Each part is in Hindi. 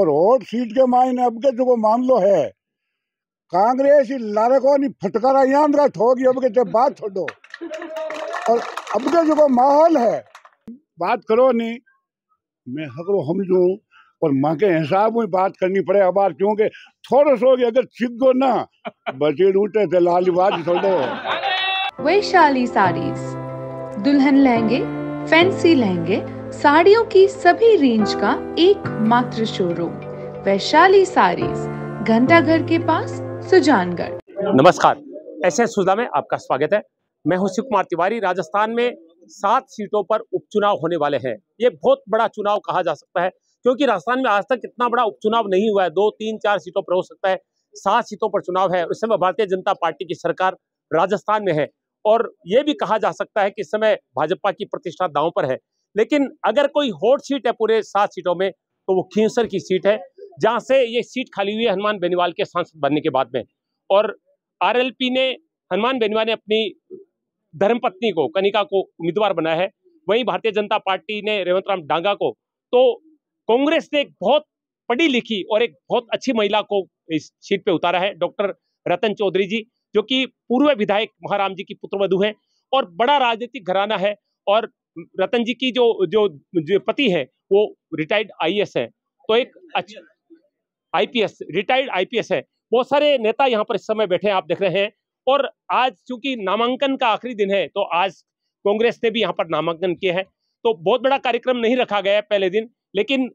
और होट सीट के मायने अब के जो मामलो है कांग्रेस लारे नहीं फटकारा याद रहा ठोगी अब के जब बात छोड़ो और अब के जो माहौल है बात करो नहीं मैं हकड़ो हम जो और माँ के हिसाब में बात करनी पड़े अबार क्योंकि थोड़ा सो गया अगर छिगो ना बचे रूटे थे लाली बात छोड़ो वैशाली साड़ीज दुल्हन लहंगे फैंसी लहंगे साड़ियों की सभी रेंज का एकमात्र शोरूम वैशाली साड़ीज घंटा घर के पास सुजानगढ़ नमस्कार ऐसे सुधा में आपका स्वागत है मैं हूं शिव कुमार तिवारी राजस्थान में सात सीटों पर उपचुनाव होने वाले हैं ये बहुत बड़ा चुनाव कहा जा सकता है क्योंकि राजस्थान में आज तक इतना बड़ा उपचुनाव नहीं हुआ है दो तीन चार सीटों पर हो सकता है सात सीटों पर चुनाव है इस समय भारतीय जनता पार्टी की सरकार राजस्थान में है और ये भी कहा जा सकता है कि इस समय भाजपा की प्रतिष्ठा दांव पर है लेकिन अगर कोई हॉट सीट है पूरे सात सीटों में तो वो खींसर की सीट है जहाँ से ये सीट खाली हुई है हनुमान बेनीवाल के सांसद बनने के बाद में और आरएलपी ने हनुमान बेनीवाल ने अपनी धर्मपत्नी को कनिका को उम्मीदवार बनाया है वहीं भारतीय जनता पार्टी ने रेवंत राम डांगा को तो कांग्रेस ने एक बहुत पढ़ी लिखी और एक बहुत अच्छी महिला को इस सीट पे उतारा है डॉक्टर रतन चौधरी जी जो कि पूर्व विधायक महाराम जी की पुत्रवधु है और बड़ा राजनीतिक घराना है और रतन जी की जो जो, जो पति है वो रिटायर्ड आईएएस है तो एक अच्छा आईपीएस रिटायर्ड आईपीएस है बहुत सारे नेता यहाँ पर इस समय बैठे हैं आप देख रहे हैं और आज चूंकि नामांकन का आखिरी दिन है तो आज कांग्रेस ने भी यहाँ पर नामांकन किया है तो बहुत बड़ा कार्यक्रम नहीं रखा गया है पहले दिन लेकिन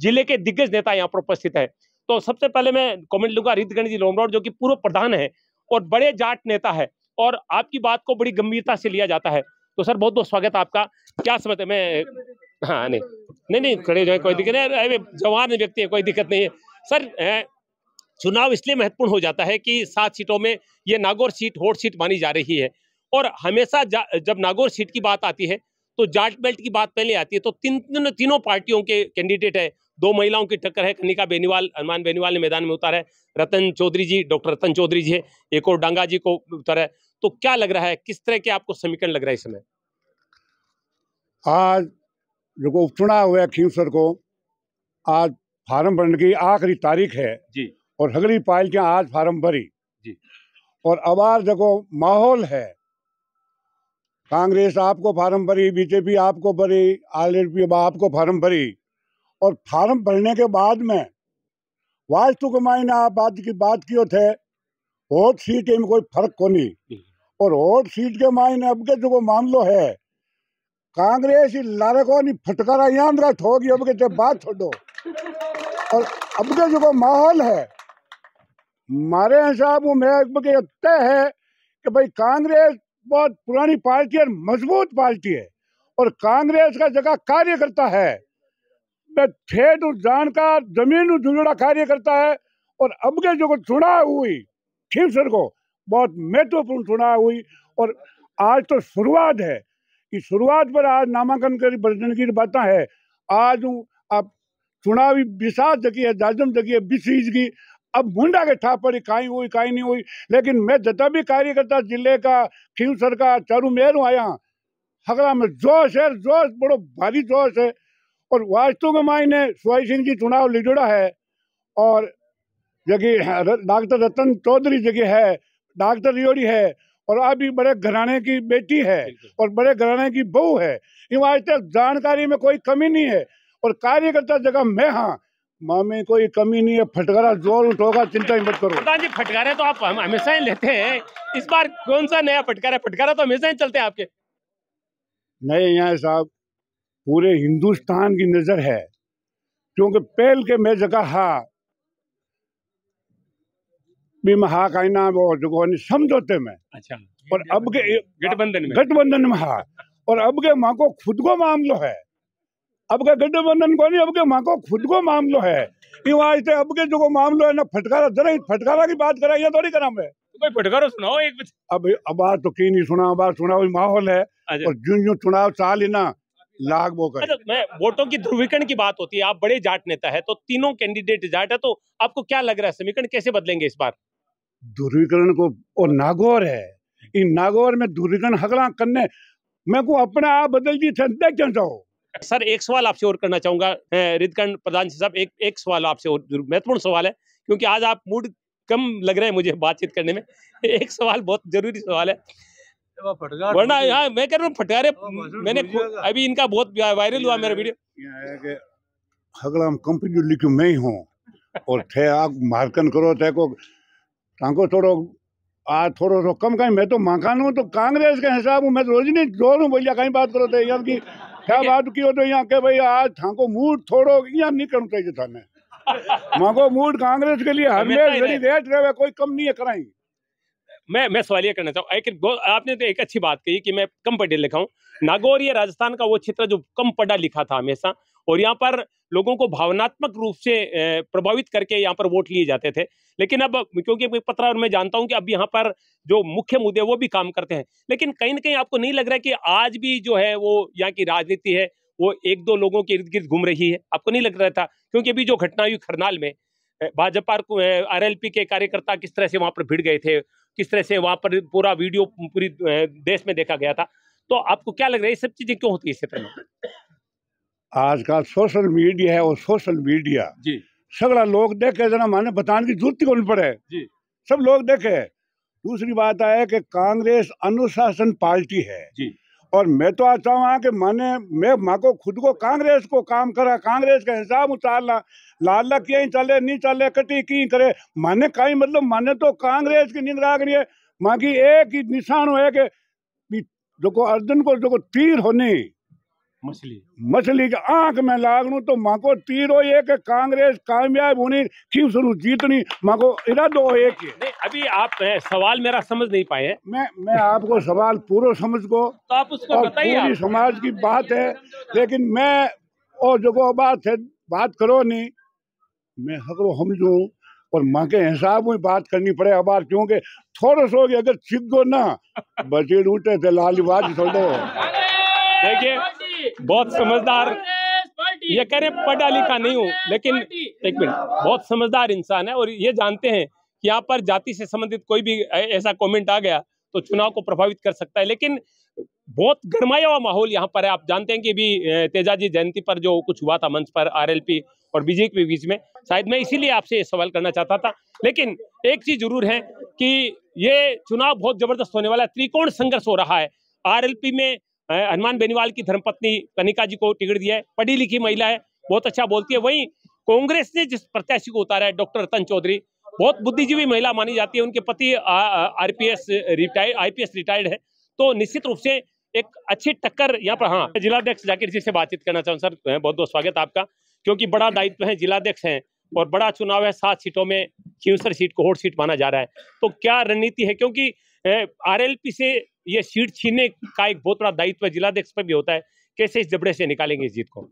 जिले के दिग्गज नेता यहाँ पर उपस्थित है तो सबसे पहले मैं कमेंट लूंगा रितगण जी लोमरौड़ जो कि पूर्व प्रधान है और बड़े जाट नेता है और आपकी बात को बड़ी गंभीरता से लिया जाता है तो सर बहुत बहुत स्वागत आपका क्या समझते मैं हाँ नहीं नहीं नहीं खड़े जो है कोई दिक्कत नहीं अरे जवान व्यक्ति है कोई दिक्कत नहीं है सर चुनाव इसलिए महत्वपूर्ण हो जाता है कि सात सीटों में ये नागौर सीट होट सीट मानी जा रही है और हमेशा जब नागौर सीट की बात आती है तो जाट बेल्ट की बात पहले आती है तो तीन तीनों तीनों पार्टियों के कैंडिडेट है दो महिलाओं की टक्कर है कनिका बेनीवाल हनुमान बेनीवाल ने मैदान में उतारा है रतन चौधरी जी डॉक्टर रतन चौधरी जी है एक और डांगा जी को उतारा है तो क्या लग रहा है किस तरह के आपको समीकरण लग रहा है इस समय आज जो उपचुनाव हुआ है खींवसर को आज फार्म भरने की आखिरी तारीख है जी और हगली पायल के आज फार्म भरी जी और अबार देखो माहौल है कांग्रेस आपको फार्म भरी बीजेपी आपको भरी आल एस पी आपको फार्म भरी और फार्म भरने के बाद में वास्तु कमाई ने आप बात की बात की थे बहुत सीटें में कोई फर्क को नहीं और वोट सीट के मायने अब के जो को मामलो है कांग्रेस ही को नहीं फटकारा यहां रहा होगी अब के जब बात छोड़ो और अब के जो को माहौल है मारे साहब अब के तय है कि भाई कांग्रेस बहुत पुरानी पार्टी है मजबूत पार्टी है और कांग्रेस का जगह कार्यकर्ता है मैं ठेठ जानकार जमीन जुड़ा कार्यकर्ता है और अब के जो को चुनाव हुई ठीक सर को बहुत महत्वपूर्ण चुनाव हुई और आज तो शुरुआत है इस शुरुआत पर आज नामांकन कर भजन की है आज अब चुनावी विशाद जगी है जाजम जगी है बीसीज की अब मुंडा के था पर इकाई हुई इकाई नहीं हुई लेकिन मैं जता भी कार्यकर्ता जिले का खीव का चारू हूँ आया हगड़ा में जोश है जोश बड़ो भारी जोश है और वास्तु के मायने सुहाई सिंह जी चुनाव लिजुड़ा है और जगह डॉक्टर रतन चौधरी जगह है डॉक्टर रियोड़ी है और अभी बड़े घराने की बेटी है और बड़े घराने की बहू है इन आज तक जानकारी में कोई कमी नहीं है और कार्यकर्ता जगह मैं हाँ मामे में कोई कमी नहीं है फटकारा जोर उठोगा चिंता मत करो प्रधान जी फटकारे तो आप हमेशा ही लेते हैं इस बार कौन सा नया फटकारा फटकारा तो हमेशा ही चलते हैं आपके नहीं यहाँ साहब पूरे हिंदुस्तान की नज़र है क्योंकि पहल के मैं जगह हाँ बी में हा खाईंदा हुआ जेको वञी समझौते में अच्छा और अब के गठबंधन में गठबंधन में हा और अब के माँ को खुद को मामलो है अब के गठबंधन को नहीं अब के माँ को खुद को मामलो है ये वास्ते अब के जो को मामलो है ना फटकारा जरा ही फटकारा की बात करा ये थोड़ी करा मैं तो कोई फटकारो सुनाओ एक अब अब आज तो की नहीं सुना अब सुना माहौल है अच्छा। और जो जो चुनाव चाल ही ना लाग वो कर अच्छा, मैं वोटों की ध्रुवीकरण की बात होती है आप बड़े जाट नेता है तो तीनों कैंडिडेट जाट है तो आपको क्या लग रहा है समीकरण कैसे बदलेंगे इस बार ध्रुवीकरण को और नागौर है इन नागौर में ध्रुवीकरण हगला करने मैं को अपने आप बदल दी थे जाओ सर एक सवाल आपसे और करना चाहूंगा रिदकर्ण प्रधान साहब एक एक सवाल आपसे और महत्वपूर्ण सवाल है क्योंकि आज आप मूड कम लग रहे हैं मुझे बातचीत करने में एक सवाल बहुत जरूरी सवाल है वरना हाँ मैं कह रहा हूँ फटकारे मैंने अभी इनका बहुत वायरल हुआ मेरा वीडियो हगलाम कंपनी लिखू मैं ही हूँ और थे आप मार्कन करो थे को थोड़ो आ तव्हांखो थोरो આ થોડો રકમ કાંઈ મેં તો માખાનું તો કાંગ્રેસ કે હિસાબ रोज नहीं जोर જોરું भैया कहीं बात करो तो અહીંયા की क्या बात की हो तो यहाँ के भाई आज थाको मूड थोड़ो यहाँ नहीं करना चाहिए था मैं मांगो मूड कांग्रेस के लिए हमें बड़ी रेट रहे कोई कम नहीं है कराई मैं मैं सवाल ये करना चाहूँ आपने तो एक अच्छी बात कही कि मैं कम पढ़े लिखा हूँ नागौर या राजस्थान का वो क्षेत्र जो कम पढ़ा लिखा था हमेशा और यहाँ पर लोगों को भावनात्मक रूप से प्रभावित करके यहाँ पर वोट लिए जाते थे लेकिन अब क्योंकि और मैं जानता हूँ कि अब यहाँ पर जो मुख्य मुद्दे वो भी काम करते हैं लेकिन कहीं ना कहीं आपको नहीं लग रहा है कि आज भी जो है वो यहाँ की राजनीति है वो एक दो लोगों के इर्द गिर्द घूम रही है आपको नहीं लग रहा था क्योंकि अभी जो घटना हुई खरनाल में भाजपा आर एल के कार्यकर्ता किस तरह से वहाँ पर भिड़ गए थे किस तरह से वहां पर पूरा वीडियो पूरी देश में देखा गया था तो आपको क्या लग रहा है ये सब चीजें क्यों होती है इस क्षेत्र में आजकल सोशल मीडिया है और सोशल मीडिया सगड़ा लोग देखे जरा माने बताने की जरूरत कौन पड़े जी सब लोग देखे दूसरी बात आया कि कांग्रेस अनुशासन पार्टी है जी और मैं तो आता हूँ कि माने मैं माँ को खुद को कांग्रेस को काम करा कांग्रेस का हिसाब उतारना लाल किए चले नहीं चले कटी की करे माने का मतलब माने तो कांग्रेस की निंदा करी है माँ की एक ही निशान है कि जो को अर्जुन को जो को तीर होनी मछली मछली के आंख में लागू तो माँ को तीरो ये कि कांग्रेस कामयाब होनी क्यों सुनू जीतनी माँ को इरादो एक नहीं, अभी आप तो सवाल मेरा समझ नहीं पाए मैं मैं आपको सवाल पूरा समझ को तो आप उसको पूरी समाज की बात है लेकिन मैं और जो बात है बात करो नहीं मैं हकड़ो हम जो और माँ के हिसाब में बात करनी पड़े अबार क्योंकि थोड़ा सो अगर चिगो ना बचे लूटे थे लाली बात छोड़ो देखिए बहुत समझदार ये कह रहे पढ़ा लिखा नहीं हूँ लेकिन एक मिनट बहुत समझदार इंसान है और ये जानते हैं कि यहाँ पर जाति से संबंधित कोई भी ऐसा कमेंट आ गया तो चुनाव को प्रभावित कर सकता है लेकिन बहुत गरमाया हुआ माहौल यहाँ पर है आप जानते हैं कि भी तेजाजी जयंती पर जो कुछ हुआ था मंच पर आरएलपी और बीजेपी के बीच में शायद मैं इसीलिए आपसे सवाल करना चाहता था लेकिन एक चीज जरूर है कि ये चुनाव बहुत जबरदस्त होने वाला है त्रिकोण संघर्ष हो रहा है आरएलपी में हनुमान बेनीवाल की धर्मपत्नी कनिका जी को टिकट दिया है पढ़ी लिखी महिला है बहुत अच्छा बोलती है वहीं कांग्रेस ने जिस प्रत्याशी को उतारा है डॉक्टर रतन चौधरी बहुत बुद्धिजीवी महिला मानी जाती है उनके पति आरपीएस रिटायर्ड आईपीएस रिटायर्ड है तो निश्चित रूप से एक अच्छी टक्कर यहाँ पर हाँ जिलाध्यक्ष जाकिर जी से बातचीत करना चाहूँ सर बहुत बहुत स्वागत आपका क्योंकि बड़ा दायित्व है जिलाध्यक्ष हैं और बड़ा चुनाव है सात सीटों में छिहत्तर सीट को होट सीट माना जा रहा है तो क्या रणनीति है क्योंकि आरएलपी से ये सीट छीनने का एक बहुत बड़ा दायित्व जिलाध्यक्ष पर भी होता है कैसे इस जबड़े से निकालेंगे इस जीत को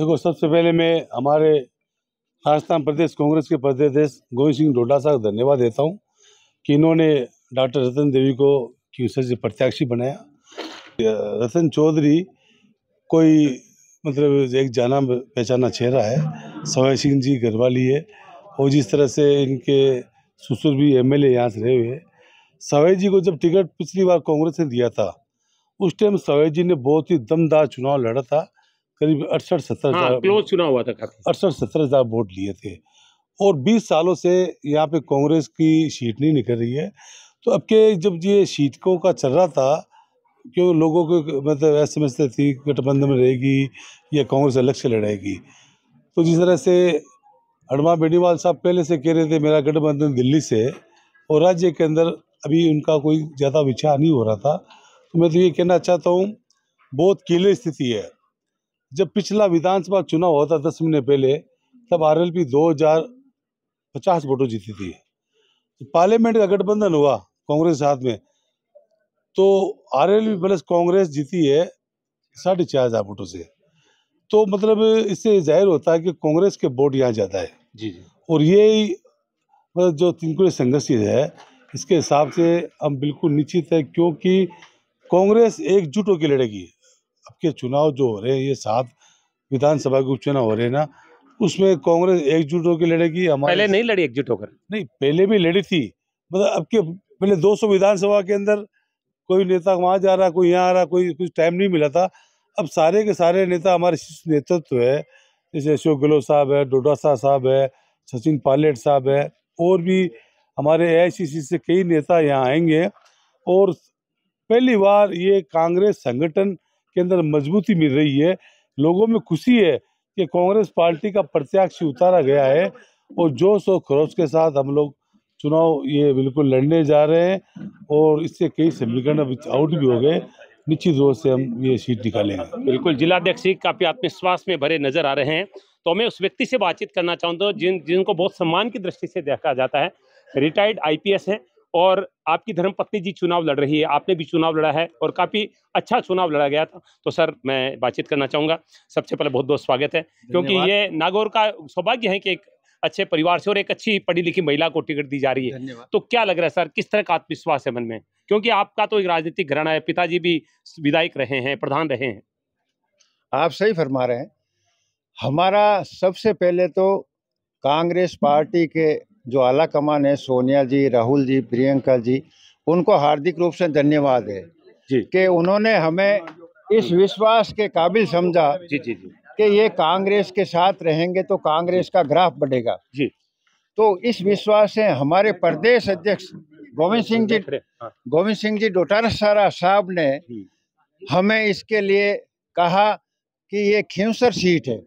देखो सबसे पहले मैं हमारे राजस्थान प्रदेश कांग्रेस के प्रदेश गोविंद सिंह डोडासा का धन्यवाद देता हूँ कि इन्होंने डॉक्टर रतन देवी को क्यूसर प्रत्याशी बनाया रतन चौधरी कोई मतलब एक जाना पहचाना चेहरा है सवय सिंह जी घरवाली है और जिस तरह से इनके ससुर भी एम एल यहाँ से रहे हुए हैं सवै जी को जब टिकट पिछली बार कांग्रेस ने दिया था उस टाइम सवै जी ने बहुत ही दमदार चुनाव लड़ा था करीब अड़सठ सत्तर हाँ, हजार चुनाव हुआ था अड़सठ सत्तर हजार वोट लिए थे और 20 सालों से यहाँ पे कांग्रेस की सीट नहीं निकल रही है तो अब के जब ये सीटों का चल रहा था क्यों लोगों को मतलब ऐसे समझते थी गठबंधन में रहेगी या कांग्रेस अलग से लड़ेगी तो जिस तरह से हनुमान बेनीवाल साहब पहले से कह रहे थे मेरा गठबंधन दिल्ली से और राज्य के अंदर अभी उनका कोई ज़्यादा विचार नहीं हो रहा था तो मैं तो ये कहना चाहता हूँ बहुत केले स्थिति है जब पिछला विधानसभा चुनाव होता दस महीने पहले तब आर एल पी दो हजार पचास वोटों जीती थी तो पार्लियामेंट का गठबंधन हुआ कांग्रेस साथ में तो R L P plus Congress जीती है साढ़े चार हज़ार वोटों से तो मतलब इससे जाहिर होता है कि कांग्रेस के वोट यहाँ ज़्यादा है जी जी और ये मतलब जो त्रिपुरी संघर्ष है इसके हिसाब से हम बिल्कुल निश्चित है क्योंकि कांग्रेस एकजुट होकर लड़ेगी अब के चुनाव जो हो रहे हैं ये सात विधानसभा के उपचुनाव हो रहे हैं ना उसमें कांग्रेस एकजुट होकर लड़ेगी हमारे पहले नहीं लड़ी एकजुट होकर नहीं पहले भी लड़ी थी मतलब अब के पहले 200 विधानसभा के अंदर कोई नेता वहाँ जा रहा कोई यहाँ आ रहा कोई कुछ टाइम नहीं मिला था अब सारे के सारे नेता हमारे नेतृत्व है जैसे अशोक गहलोत साहब है डोडा साहब है सचिन पायलट साहब है और भी हमारे एआईसीसी से कई नेता यहाँ आएंगे और पहली बार ये कांग्रेस संगठन के अंदर मजबूती मिल रही है लोगों में खुशी है कि कांग्रेस पार्टी का प्रत्याशी उतारा गया है और जोश और खरोश के साथ हम लोग चुनाव ये बिल्कुल लड़ने जा रहे हैं और इससे कई समीकरण अब आउट भी हो गए निश्चित रूप से हम ये सीट निकालेंगे बिल्कुल जिलाध्यक्ष जी काफ़ी आत्मविश्वास में भरे नजर आ रहे हैं तो मैं उस व्यक्ति से बातचीत करना चाहूँगा तो जिन जिनको बहुत सम्मान की दृष्टि से देखा जाता है रिटायर्ड आईपीएस हैं और आपकी धर्मपत्नी जी चुनाव लड़ रही है आपने भी चुनाव लड़ा है और काफ़ी अच्छा चुनाव लड़ा गया था तो सर मैं बातचीत करना चाहूँगा सबसे पहले बहुत बहुत स्वागत है क्योंकि ये नागौर का सौभाग्य है कि एक अच्छे परिवार से और एक अच्छी पढ़ी लिखी महिला को टिकट दी जा रही है तो क्या लग रहा है सर किस तरह का आत्मविश्वास है मन में क्योंकि आपका तो एक राजनीतिक घराना है पिताजी भी विधायक रहे हैं प्रधान रहे हैं आप सही फरमा रहे हैं हमारा सबसे पहले तो कांग्रेस पार्टी के जो आला कमान है सोनिया जी राहुल जी प्रियंका जी उनको हार्दिक रूप से धन्यवाद है कि उन्होंने हमें इस विश्वास के काबिल समझा जी जी जी कि ये कांग्रेस के साथ रहेंगे तो कांग्रेस का ग्राफ बढ़ेगा जी तो इस विश्वास से हमारे प्रदेश अध्यक्ष गोविंद सिंह जी हाँ। गोविंद सिंह जी डोटारसारा साहब ने हमें इसके लिए कहा कि ये खिंसर सीट है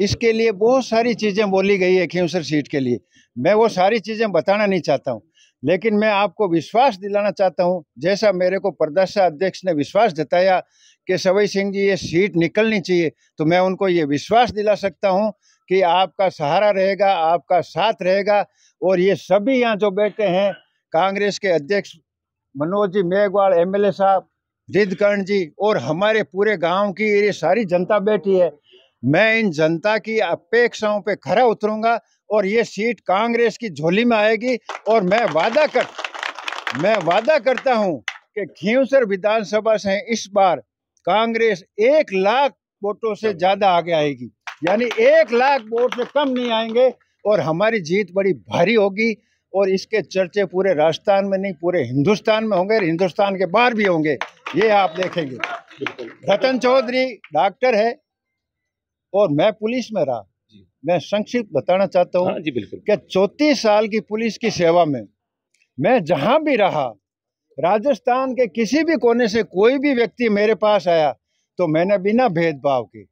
इसके लिए बहुत सारी चीज़ें बोली गई है खेसर सीट के लिए मैं वो सारी चीज़ें बताना नहीं चाहता हूँ लेकिन मैं आपको विश्वास दिलाना चाहता हूँ जैसा मेरे को प्रदर्शा अध्यक्ष ने विश्वास जताया कि सवई सिंह जी ये सीट निकलनी चाहिए तो मैं उनको ये विश्वास दिला सकता हूँ कि आपका सहारा रहेगा आपका साथ रहेगा और ये सभी यहाँ जो बैठे हैं कांग्रेस के अध्यक्ष मनोज जी मेघवाल एमएलए साहब रिद्धकर्ण जी और हमारे पूरे गांव की ये सारी जनता बैठी है मैं इन जनता की अपेक्षाओं पे खरा उतरूंगा और ये सीट कांग्रेस की झोली में आएगी और मैं वादा कर मैं वादा करता हूँ कि खींवसर विधानसभा से इस बार कांग्रेस एक लाख वोटों से ज्यादा आगे आएगी यानी एक लाख वोट से कम नहीं आएंगे और हमारी जीत बड़ी भारी होगी और इसके चर्चे पूरे राजस्थान में नहीं पूरे हिंदुस्तान में होंगे और हिंदुस्तान के बाहर भी होंगे ये आप देखेंगे रतन चौधरी डॉक्टर है और मैं पुलिस में रहा मैं संक्षिप्त बताना चाहता हूँ हाँ, बिल्कुल कि चौतीस साल की पुलिस की सेवा में मैं जहाँ भी रहा राजस्थान के किसी भी कोने से कोई भी व्यक्ति मेरे पास आया तो मैंने बिना भेदभाव के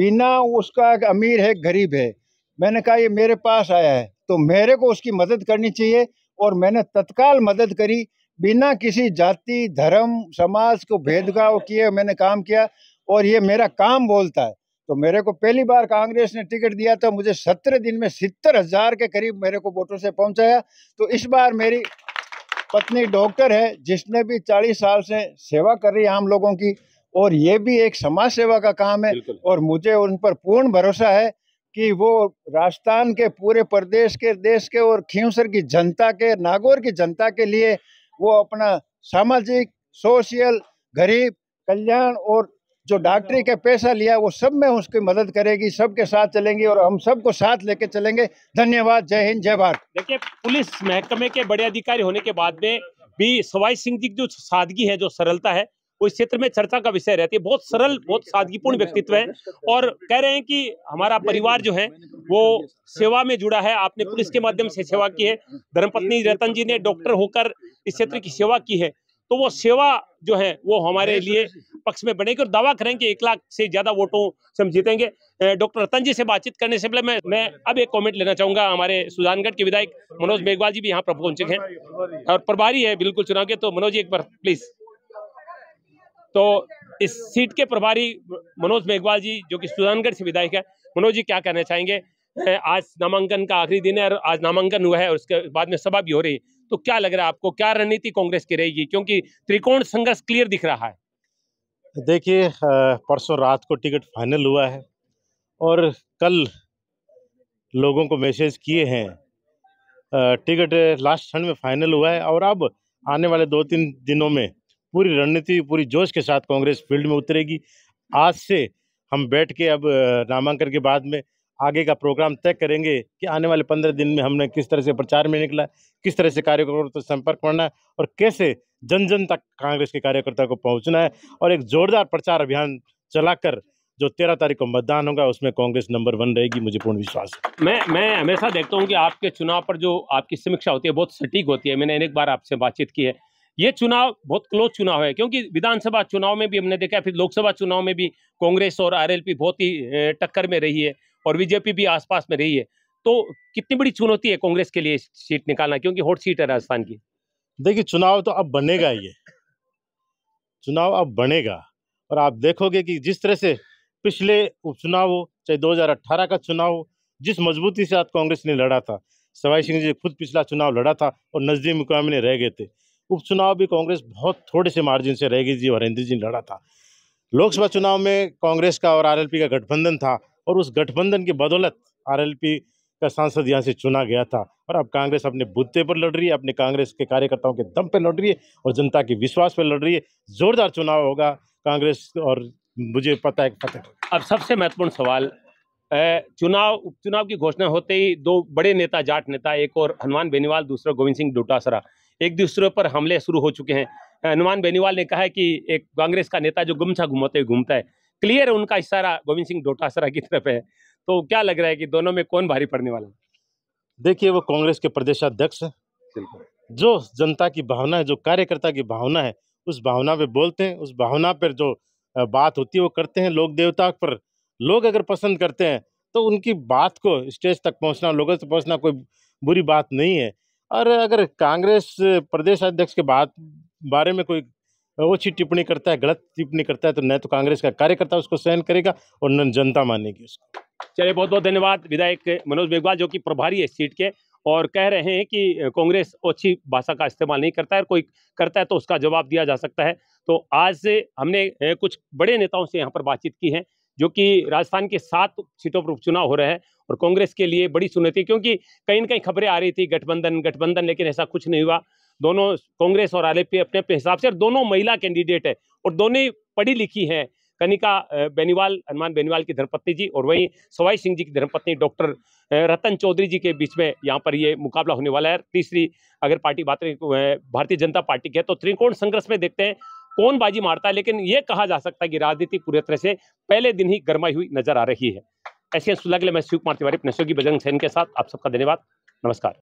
बिना उसका अमीर है गरीब है मैंने कहा ये मेरे पास आया है तो मेरे को उसकी मदद करनी चाहिए और मैंने तत्काल मदद करी बिना किसी जाति धर्म समाज को भेदभाव किए मैंने काम किया और ये मेरा काम बोलता है तो मेरे को पहली बार कांग्रेस ने टिकट दिया था तो मुझे सत्रह दिन में सितर हजार के करीब मेरे को वोटों से पहुंचाया तो इस बार मेरी पत्नी डॉक्टर है जिसने भी चालीस साल से सेवा कर रही है हम लोगों की और ये भी एक समाज सेवा का काम है और मुझे उन पर पूर्ण भरोसा है कि वो राजस्थान के पूरे प्रदेश के देश के और खींवसर की जनता के नागौर की जनता के लिए वो अपना सामाजिक सोशल गरीब कल्याण और जो डॉक्टरी का पैसा लिया वो सब में उसकी मदद करेगी सबके साथ चलेंगे और हम सबको साथ लेके चलेंगे धन्यवाद जय हिंद जय भारत देखिए पुलिस महकमे के बड़े अधिकारी होने के बाद में भी सवाई सिंह जी की जो सादगी है जो सरलता है वो इस क्षेत्र में चर्चा का विषय रहती है बहुत सरल बहुत सादगीपूर्ण व्यक्तित्व है और कह रहे हैं कि हमारा परिवार जो है वो सेवा में जुड़ा है आपने पुलिस के माध्यम से सेवा की है धर्मपत्नी रतन जी ने डॉक्टर होकर इस क्षेत्र की सेवा की है तो वो सेवा जो है वो हमारे लिए पक्ष में बनेगी और दावा करेंगे एक लाख से ज्यादा वोटों से हम जीतेंगे डॉक्टर रतन जी से बातचीत करने से पहले मैं मैं अब एक कमेंट लेना चाहूंगा हमारे सुजानगढ़ के विधायक मनोज मेघवाल जी भी यहाँ पर पहुंचे हैं और प्रभारी है बिल्कुल चुनाव के तो मनोज जी एक बार प्लीज तो इस सीट के प्रभारी मनोज मेघवाल जी जो कि सुजानगढ़ से विधायक है मनोज जी क्या कहना चाहेंगे आज नामांकन का आखिरी दिन है और आज नामांकन हुआ है और उसके बाद में सभा भी हो रही है तो क्या लग रहा है आपको क्या रणनीति कांग्रेस की रहेगी क्योंकि त्रिकोण संघर्ष क्लियर दिख रहा है देखिए परसों रात को टिकट फाइनल हुआ है और कल लोगों को मैसेज किए हैं टिकट लास्ट क्षण में फाइनल हुआ है और अब आने वाले दो तीन दिनों में पूरी रणनीति पूरी जोश के साथ कांग्रेस फील्ड में उतरेगी आज से हम बैठ के अब नामांकन के बाद में आगे का प्रोग्राम तय करेंगे कि आने वाले पंद्रह दिन में हमने किस तरह से प्रचार में निकला किस तरह से कार्यकर्ताओं से संपर्क करना है और कैसे जन जन तक कांग्रेस के कार्यकर्ता को पहुंचना है और एक जोरदार प्रचार अभियान चलाकर जो तेरह तारीख को मतदान होगा उसमें कांग्रेस नंबर वन रहेगी मुझे पूर्ण विश्वास है मैं मैं हमेशा देखता हूँ कि आपके चुनाव पर जो आपकी समीक्षा होती है बहुत सटीक होती है मैंने अनेक बार आपसे बातचीत की है ये चुनाव बहुत क्लोज चुनाव है क्योंकि विधानसभा चुनाव में भी हमने देखा फिर लोकसभा चुनाव में भी कांग्रेस और आरएलपी बहुत ही टक्कर में रही है और बीजेपी भी आसपास में रही है तो कितनी बड़ी चुनौती है कांग्रेस के लिए सीट निकालना क्योंकि हॉट सीट है राजस्थान की देखिए चुनाव तो अब बनेगा ये चुनाव अब बनेगा और आप देखोगे कि जिस तरह से पिछले उपचुनाव हो चाहे दो का चुनाव हो जिस मजबूती से आज कांग्रेस ने लड़ा था सवाई सिंह जी खुद पिछला चुनाव लड़ा था और नजदीक मुकाबले रह गए थे उपचुनाव भी कांग्रेस बहुत थोड़े से मार्जिन से रह गई जी और जी ने लड़ा था लोकसभा चुनाव में कांग्रेस का और आरएलपी का गठबंधन था और उस गठबंधन की बदौलत आरएलपी का सांसद यहाँ से चुना गया था और अब कांग्रेस अपने बुद्धे पर लड़ रही है अपने कांग्रेस के कार्यकर्ताओं के दम पर लड़ रही है और जनता के विश्वास पर लड़ रही है जोरदार चुनाव होगा कांग्रेस और मुझे पता है पता अब सबसे महत्वपूर्ण सवाल चुनाव उपचुनाव की घोषणा होते ही दो बड़े नेता जाट नेता एक और हनुमान बेनीवाल दूसरा गोविंद सिंह डोटासरा एक दूसरे पर हमले शुरू हो चुके हैं हनुमान बेनीवाल ने कहा है कि एक कांग्रेस का नेता जो गुमछा घुमाते हुए घूमता है क्लियर है उनका इशारा गोविंद सिंह डोटासरा की तरफ है तो क्या लग रहा है कि दोनों में कौन भारी पड़ने वाला है देखिए वो कांग्रेस के प्रदेश अध्यक्ष जो जनता की भावना है जो कार्यकर्ता की भावना है उस भावना पे बोलते हैं उस भावना पर जो बात होती है वो करते हैं लोक देवता पर लोग अगर पसंद करते हैं तो उनकी बात को स्टेज तक पहुंचना लोगों से पहुंचना कोई बुरी बात नहीं है और अगर कांग्रेस प्रदेश अध्यक्ष के बात बारे में कोई ओछी टिप्पणी करता है गलत टिप्पणी करता है तो न तो कांग्रेस का कार्यकर्ता उसको सहन करेगा और न जनता मानेगी उसको चलिए बहुत बहुत धन्यवाद विधायक मनोज बेगवाल जो कि प्रभारी है सीट के और कह रहे हैं कि कांग्रेस ओछी भाषा का इस्तेमाल नहीं करता है कोई करता है तो उसका जवाब दिया जा सकता है तो आज से हमने कुछ बड़े नेताओं से यहाँ पर बातचीत की है जो कि राजस्थान के सात सीटों पर उपचुनाव हो रहे हैं और कांग्रेस के लिए बड़ी चुनौती क्योंकि कहीं ना कहीं खबरें आ रही थी गठबंधन गठबंधन लेकिन ऐसा कुछ नहीं हुआ दोनों कांग्रेस और आरएलपी अपने अपने हिसाब से और दोनों महिला कैंडिडेट है और दोनों ही पढ़ी लिखी हैं कनिका बेनीवाल हनुमान बेनीवाल की धर्मपत्नी जी और वहीं सवाई सिंह जी की धर्मपत्नी डॉक्टर रतन चौधरी जी के बीच में यहाँ पर ये मुकाबला होने वाला है तीसरी अगर पार्टी बात भारतीय जनता पार्टी की है तो त्रिकोण संघर्ष में देखते हैं कौन बाजी मारता है लेकिन ये कहा जा सकता है कि राजनीति पूरी तरह से पहले दिन ही गर्माई हुई नजर आ रही है ऐसे सुलग मैं शिव कुमार तिवारी अपने बजरंग सेन के साथ आप सबका धन्यवाद नमस्कार